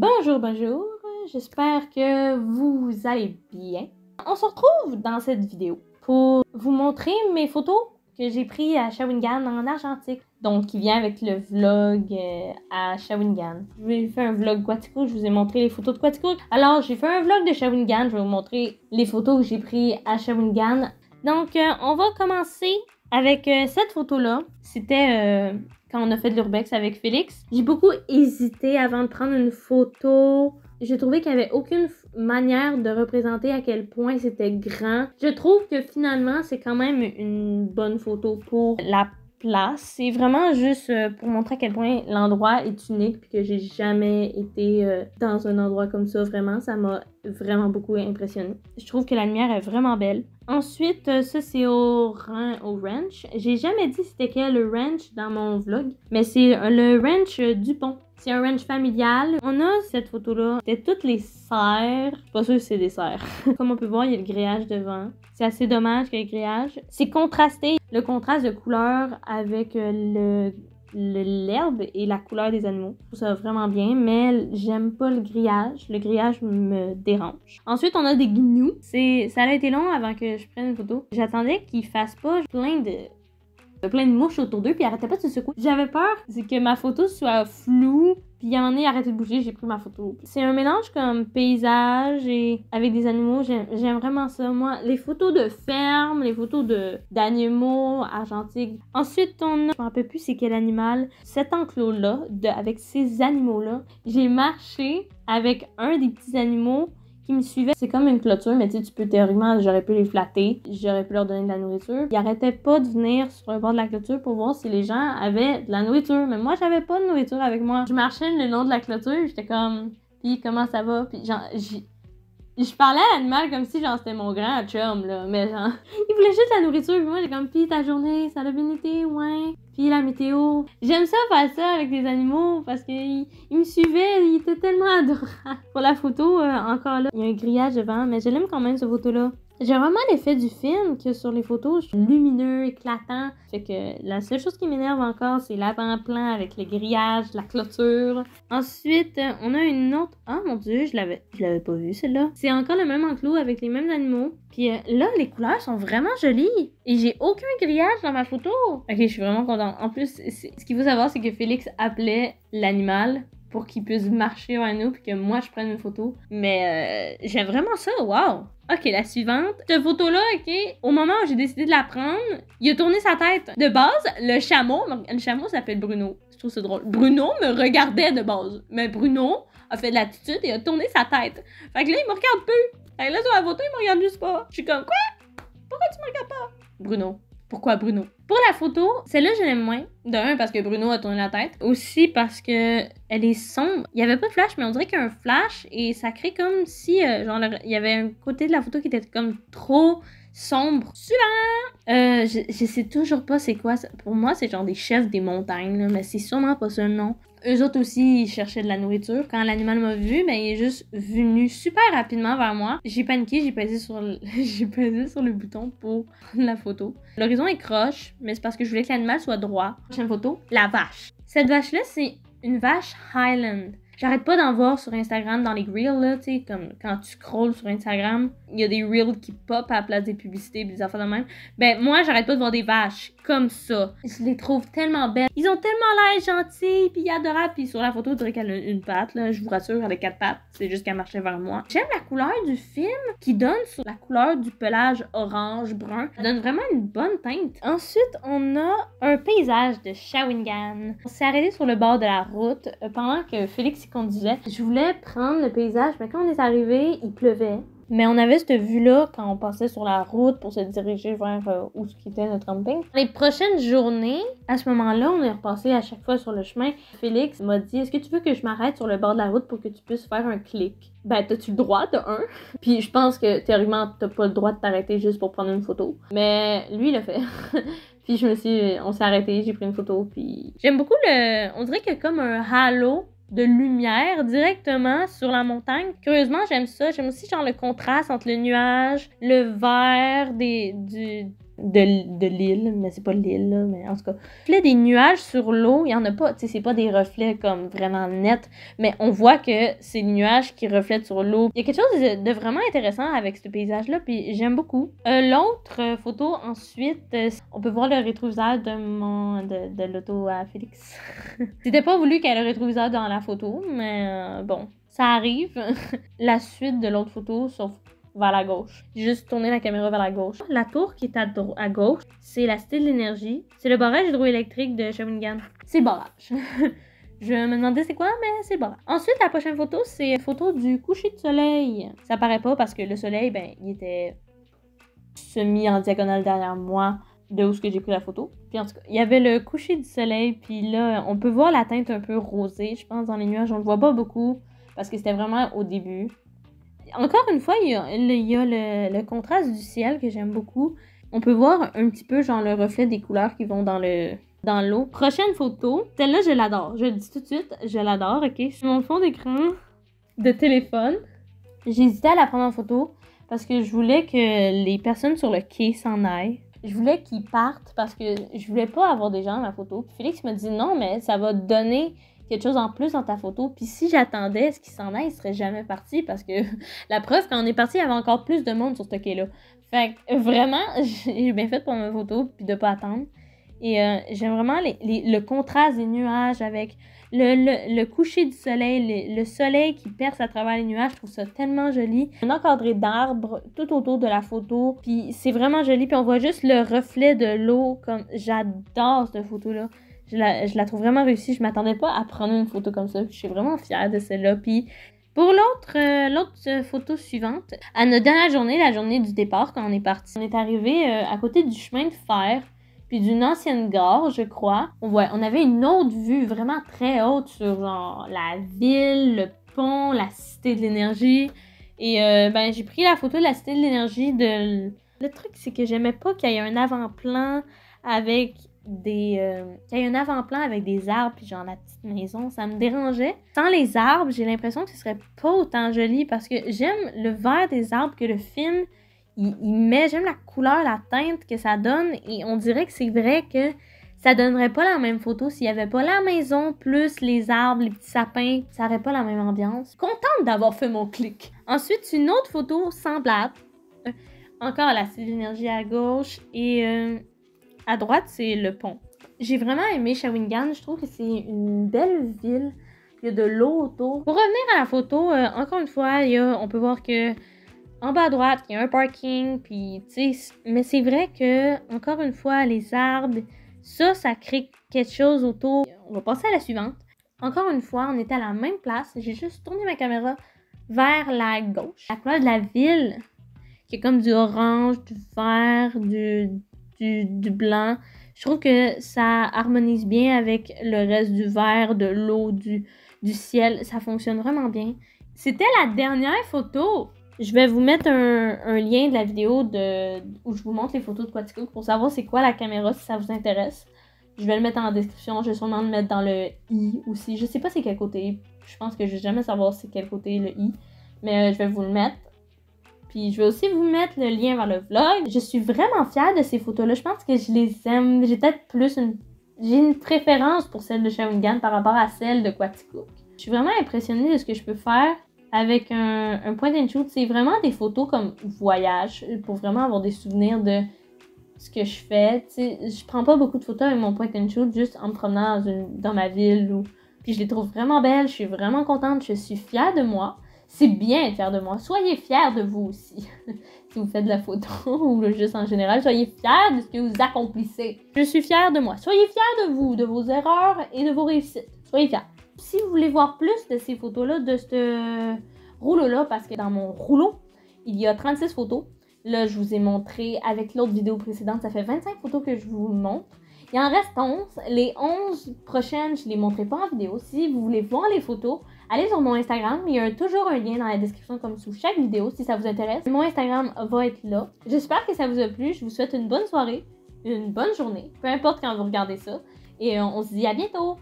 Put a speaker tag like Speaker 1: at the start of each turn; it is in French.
Speaker 1: Bonjour, bonjour, j'espère que vous allez bien. On se retrouve dans cette vidéo pour vous montrer mes photos que j'ai prises à Shawinigan en Argentique, donc qui vient avec le vlog euh, à Shawinigan. Je vais faire fait un vlog Quatico, je vous ai montré les photos de Quatico. Alors j'ai fait un vlog de Shawinigan, je vais vous montrer les photos que j'ai prises à Shawinigan. Donc euh, on va commencer avec euh, cette photo-là. C'était quand on a fait de l'urbex avec Félix. J'ai beaucoup hésité avant de prendre une photo. J'ai trouvé qu'il n'y avait aucune manière de représenter à quel point c'était grand. Je trouve que finalement, c'est quand même une bonne photo pour la place. C'est vraiment juste euh, pour montrer à quel point l'endroit est unique Et que j'ai jamais été euh, dans un endroit comme ça. Vraiment, ça m'a vraiment beaucoup impressionné. Je trouve que la lumière est vraiment belle. Ensuite, euh, ça c'est au, ranch. J'ai jamais dit c'était quel le ranch dans mon vlog, mais c'est euh, le ranch euh, Dupont. C'est un ranch familial. On a cette photo-là. C'était toutes les serres. pas sûr que c'est des serres. Comme on peut voir, il y a le grillage devant. C'est assez dommage qu'il y ait le grillage. C'est contrasté. Le contraste de couleur avec le l'herbe et la couleur des animaux. Je trouve ça vraiment bien, mais j'aime pas le grillage. Le grillage me dérange. Ensuite, on a des gnous. C'est, ça a été long avant que je prenne une photo. J'attendais qu'ils fassent pas plein de plein de mouches autour d'eux puis arrêtaient pas de se secouer. J'avais peur que ma photo soit floue puis il y a un moment arrêté de bouger, j'ai pris ma photo. C'est un mélange comme paysage et avec des animaux. J'aime vraiment ça. Moi, les photos de ferme, les photos d'animaux argentiques. Ensuite, on a, je me rappelle plus c'est quel animal, cet enclos-là, avec ces animaux-là. J'ai marché avec un des petits animaux qui me suivaient. C'est comme une clôture, mais tu tu peux théoriquement, j'aurais pu les flatter, j'aurais pu leur donner de la nourriture. Ils arrêtaient pas de venir sur le bord de la clôture pour voir si les gens avaient de la nourriture, mais moi, j'avais pas de nourriture avec moi. Je marchais le long de la clôture, j'étais comme, puis comment ça va, puis genre, je parlais à l'animal comme si genre c'était mon grand chum là, mais genre il voulait juste la nourriture puis moi j'ai comme pis ta journée, ça a bien été, ouais. Puis la météo. J'aime ça faire ça avec des animaux parce que il, me suivaient, ils étaient tellement adorables. Pour la photo euh, encore là, il y a un grillage devant, mais je l'aime quand même ce photo là. J'ai vraiment l'effet du film que sur les photos, je suis lumineux, éclatant. Fait que la seule chose qui m'énerve encore, c'est l'avant-plan avec le grillage, la clôture. Ensuite, euh, on a une autre. Ah mon dieu, je l'avais, je l'avais pas vu celle-là. C'est encore le même enclos avec les mêmes animaux. Puis euh, là, les couleurs sont vraiment jolies. Et j'ai aucun grillage dans ma photo. Ok, je suis vraiment contente. En plus, ce qu'il faut savoir, c'est que Félix appelait l'animal pour qu'ils puissent marcher vers nous puis que moi je prenne une photo. Mais euh, j'aime vraiment ça, wow! Ok, la suivante. Cette photo-là, ok, au moment où j'ai décidé de la prendre, il a tourné sa tête. De base, le chameau, le chameau s'appelle Bruno. Je trouve ça drôle. Bruno me regardait de base. Mais Bruno a fait de l'attitude et a tourné sa tête. Fait que là, il me regarde plus. Fait là, sur la photo, il me regarde juste pas. Je suis comme, quoi? Pourquoi tu me regardes pas? Bruno, pourquoi Bruno? Pour la photo, celle-là, je l'aime moins. De parce que Bruno a tourné la tête. Aussi parce que elle est sombre. Il n'y avait pas de flash, mais on dirait qu'il y a un flash et ça crée comme si, euh, genre, il y avait un côté de la photo qui était comme trop sombre. Suivant! je, sais toujours pas c'est quoi. Pour moi, c'est genre des chefs des montagnes, mais c'est sûrement pas ça nom. Eux autres aussi, ils cherchaient de la nourriture. Quand l'animal m'a vu, ben, il est juste venu super rapidement vers moi. J'ai paniqué, j'ai pesé, sur le... j'ai pesé sur le bouton pour prendre la photo. L'horizon est croche, mais c'est parce que je voulais que l'animal soit droit. Prochaine photo, la vache. Cette vache-là, c'est une vache Highland. J'arrête pas d'en voir sur Instagram, dans les reels, là, tu sais, comme quand tu scrolls sur Instagram, il y a des reels qui pop à la place des publicités et des affaires de même. Ben, moi, j'arrête pas de voir des vaches comme ça. Je les trouve tellement belles. Ils ont tellement l'air gentils puis adorables puis sur la photo, on dirait qu'elle a une patte, là. Je vous rassure, elle a quatre pattes. C'est juste qu'elle marchait vers moi. J'aime la couleur du film qui donne sur la couleur du pelage orange-brun. Ça donne vraiment une bonne teinte. Ensuite, on a un paysage de Shawinigan. On s'est arrêté sur le bord de la route euh, pendant que Félix qu'on disait. Je voulais prendre le paysage, mais quand on est arrivé, il pleuvait. Mais on avait cette vue-là quand on passait sur la route pour se diriger vers euh, où où était notre camping. Les prochaines journées, à ce moment-là, on est repassé à chaque fois sur le chemin. Félix m'a dit Est-ce que tu veux que je m'arrête sur le bord de la route pour que tu puisses faire un clic Ben, t'as-tu le droit de un Puis je pense que théoriquement, t'as pas le droit de t'arrêter juste pour prendre une photo. Mais lui, il l'a fait. puis je me suis. On s'est arrêté, j'ai pris une photo, puis. J'aime beaucoup le. On dirait que comme un halo de lumière directement sur la montagne. Curieusement, j'aime ça. J'aime aussi genre le contraste entre le nuage, le vert des, du, de, l'île, mais c'est pas l'île, mais en tout cas. a des nuages sur l'eau, il y en a pas, tu sais, c'est pas des reflets comme vraiment nets, mais on voit que c'est des nuages qui reflètent sur l'eau. Il y a quelque chose de vraiment intéressant avec ce paysage-là, puis j'aime beaucoup. Euh, l'autre photo, ensuite, euh, on peut voir le rétroviseur de mon de, l'auto à Félix. C'était pas voulu qu'elle ait le rétroviseur dans la photo, mais euh, bon, ça arrive. la suite de l'autre photo, sauf vers la gauche. J'ai juste tourné la caméra vers la gauche. La tour qui est à, gauche, c'est la cité de l'énergie. C'est le barrage hydroélectrique de Shawinigan. C'est barrage. Je me demandais c'est quoi, mais c'est barrage. Ensuite, la prochaine photo, c'est une photo du coucher de soleil. Ça paraît pas parce que le soleil, ben, il était semi en diagonale derrière moi de où ce que j'ai pris la photo. Puis en tout cas, il y avait le coucher du soleil, puis là, on peut voir la teinte un peu rosée, je pense, dans les nuages. On le voit pas beaucoup parce que c'était vraiment au début. Encore une fois, il y a, le, contraste du ciel que j'aime beaucoup. On peut voir un petit peu genre le reflet des couleurs qui vont dans le dans l'eau. Prochaine photo, celle-là je l'adore. Je le dis tout de suite, je l'adore, ok? Sur mon fond d'écran de téléphone, j'hésitais à la prendre en photo parce que je voulais que les personnes sur le quai s'en aillent. Je voulais qu'ils partent parce que je voulais pas avoir des gens dans ma photo. Félix me dit non, mais ça va donner quelque chose en plus dans ta photo. Puis si j'attendais ce qui s'en est, il serait jamais parti parce que la preuve, quand on est parti, il y avait encore plus de monde sur ce quai-là. Fait que vraiment, j'ai bien fait pour ma photo puis de pas attendre. Et euh, j'aime vraiment le contraste des nuages avec le, coucher du soleil, le, soleil qui perce à travers les nuages. Je trouve ça tellement joli. Un encadré d'arbres tout autour de la photo. Puis c'est vraiment joli. Puis on voit juste le reflet de l'eau. Comme j'adore cette photo-là je la, trouve vraiment réussie. Je m'attendais pas à prendre une photo comme ça. Je suis vraiment fière de celle-là. Puis pour l'autre, euh, l'autre euh, photo suivante, à notre dernière journée, la journée du départ, quand on est parti, on est arrivé euh, à côté du chemin de fer, puis d'une ancienne gare, je crois. On, voit, on avait une autre vue vraiment très haute sur genre, la ville, le pont, la cité de l'énergie. Et ben, j'ai pris la photo de la cité de l'énergie. De... Le truc, c'est que j'aimais pas qu'il y ait un avant-plan avec des euh, il y a un avant-plan avec des arbres puis genre la petite maison ça me dérangeait sans les arbres j'ai l'impression que ce serait pas autant joli parce que j'aime le vert des arbres que le film il, met j'aime la couleur la teinte que ça donne et on dirait que c'est vrai que ça donnerait pas la même photo s'il y avait pas la maison plus les arbres les petits sapins ça aurait pas la même ambiance contente d'avoir fait mon clic ensuite une autre photo semblable euh, encore la d'énergie à gauche et euh, à droite, c'est le pont. J'ai vraiment aimé Shawinigan. Je trouve que c'est une belle ville. Il y a de l'eau autour. Pour revenir à la photo, euh, encore une fois, on peut voir que en bas à droite, il y a un parking. Puis, mais c'est vrai que, encore une fois, les arbres, ça, ça crée quelque chose autour. On va passer à la suivante. Encore une fois, on est à la même place. J'ai juste tourné ma caméra vers la gauche. La couleur de la ville, qui est comme du orange, du vert, du, du, blanc. Je trouve que ça harmonise bien avec le reste du vert, de l'eau, du, du ciel. Ça fonctionne vraiment bien. C'était la dernière photo. Je vais vous mettre un, lien de la vidéo de, où je vous montre les photos de Quaticook pour savoir c'est quoi la caméra si ça vous intéresse. Je vais le mettre en description. Je vais sûrement le mettre dans le i aussi. Je sais pas c'est quel côté. Je pense que je vais jamais savoir c'est quel côté le i. Mais euh, je vais vous le mettre. Puis je vais aussi vous mettre le lien vers le vlog. Je suis vraiment fière de ces photos-là. Je pense que je les aime. J'ai peut-être plus une... J'ai une préférence pour celle de Shawinigan par rapport à celle de Quaticook. Je suis vraiment impressionnée de ce que je peux faire avec un, point and shoot. C'est vraiment des photos comme voyage pour vraiment avoir des souvenirs de ce que je fais. Je je prends pas beaucoup de photos avec mon point and shoot juste en me promenant dans, dans ma ville. Ou... Puis je les trouve vraiment belles. Je suis vraiment contente. Je suis fière de moi c'est bien fier fier de moi. Soyez fiers de vous aussi. si vous faites de la photo ou juste en général, soyez fiers de ce que vous accomplissez. Je suis fière de moi. Soyez fiers de vous, de vos erreurs et de vos réussites. Soyez fiers. Si vous voulez voir plus de ces photos-là, de ce rouleau-là, parce que dans mon rouleau, il y a 36 photos. Là, je vous ai montré avec l'autre vidéo précédente, ça fait 25 photos que je vous montre. Il en reste 11. Les 11 prochaines, je ne les montrerai pas en vidéo. Si vous voulez voir les photos, allez sur mon Instagram. Il y a toujours un lien dans la description comme sous chaque vidéo si ça vous intéresse. Mon Instagram va être là. J'espère que ça vous a plu. Je vous souhaite une bonne soirée, une bonne journée, peu importe quand vous regardez ça. Et on, se dit à bientôt!